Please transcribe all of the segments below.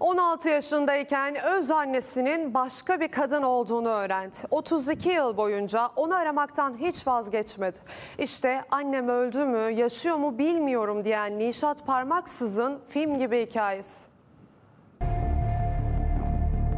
16 yaşındayken öz annesinin başka bir kadın olduğunu öğrendi. 32 yıl boyunca onu aramaktan hiç vazgeçmedi. İşte annem öldü mü, yaşıyor mu bilmiyorum diyen Nişat Parmaksız'ın film gibi hikayesi.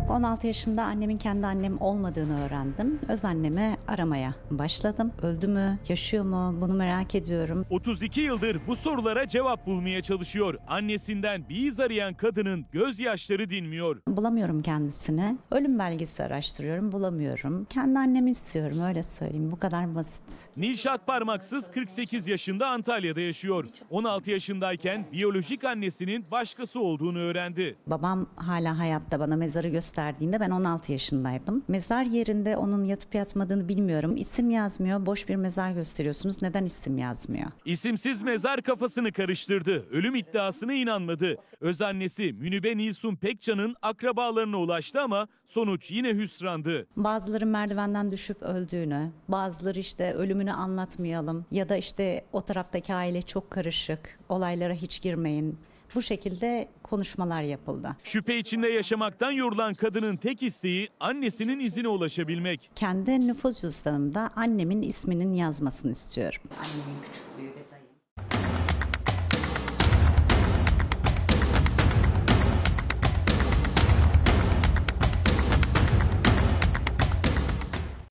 16 yaşında annemin kendi annem olmadığını öğrendim. Öz annemi aramaya başladım. Öldü mü, yaşıyor mu bunu merak ediyorum. 32 yıldır bu sorulara cevap bulmaya çalışıyor. Annesinden bir iz arayan kadının gözyaşları dinmiyor. Bulamıyorum kendisini. Ölüm belgesi araştırıyorum, bulamıyorum. Kendi annemi istiyorum öyle söyleyeyim. Bu kadar basit. Nilşat Parmaksız 48 yaşında Antalya'da yaşıyor. 16 yaşındayken biyolojik annesinin başkası olduğunu öğrendi. Babam hala hayatta bana mezarı göster gösterdiğinde ben 16 yaşındaydım. Mezar yerinde onun yatıp yatmadığını bilmiyorum. İsim yazmıyor. Boş bir mezar gösteriyorsunuz. Neden isim yazmıyor? İsimsiz mezar kafasını karıştırdı. Ölüm iddiasına inanmadı. özannesi annesi Münübe Nilsun Pekcan'ın akrabalarına ulaştı ama sonuç yine hüsrandı. Bazıları merdivenden düşüp öldüğünü, bazıları işte ölümünü anlatmayalım ya da işte o taraftaki aile çok karışık, olaylara hiç girmeyin bu şekilde konuşmalar yapıldı. Şüphe içinde yaşamaktan yorulan kadının tek isteği annesinin izine ulaşabilmek. Kendi nüfus cüzdanımda annemin isminin yazmasını istiyorum. Annemin küçüklüğü ve dayı.